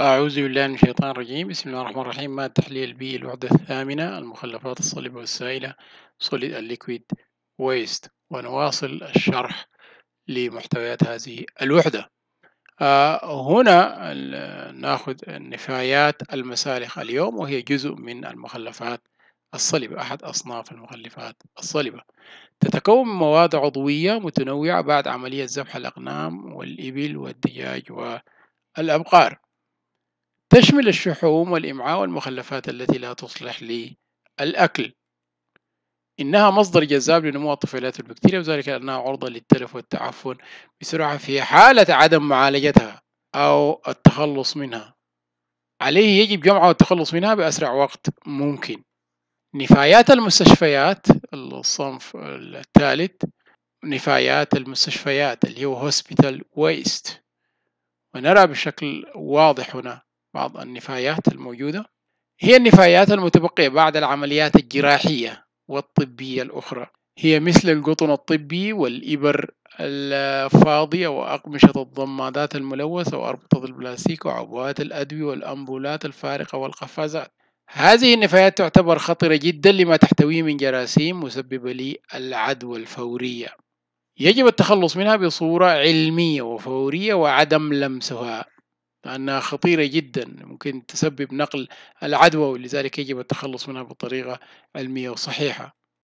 أعوذ بالله من الشيطان الرجيم بسم الله الرحمن الرحيم مادة تحليل بي الوحدة الثامنة المخلفات الصلبة والسائلة solid and liquid waste ونواصل الشرح لمحتويات هذه الوحدة آه، هنا ناخذ نفايات المسالخ اليوم وهي جزء من المخلفات الصلبة أحد أصناف المخلفات الصلبة تتكون من مواد عضوية متنوعة بعد عملية ذبح الأغنام والإبل والدجاج والأبقار تشمل الشحوم والإمعاء والمخلفات التي لا تصلح للأكل إنها مصدر جذاب لنمو الطفيلات والبكتيريا وذلك لأنها عرضة للتلف والتعفن بسرعة في حالة عدم معالجتها أو التخلص منها عليه يجب جمعها والتخلص منها بأسرع وقت ممكن نفايات المستشفيات الصنف الثالث نفايات المستشفيات اللي هو هوسبيتال ويست ونرى بشكل واضح هنا بعض النفايات الموجودة هي النفايات المتبقية بعد العمليات الجراحية والطبية الأخرى هي مثل القطن الطبي والإبر الفاضية وأقمشة الضمادات الملوثة وأربطة البلاستيك وعبوات الأدوية والأمبولات الفارقة والقفازات هذه النفايات تعتبر خطرة جدا لما تحتويه من جراثيم مسببة للعدوى الفورية يجب التخلص منها بصورة علمية وفورية وعدم لمسها لأنها خطيرة جدا ممكن تسبب نقل العدوى ولذلك يجب التخلص منها بطريقة علمية وصحيحة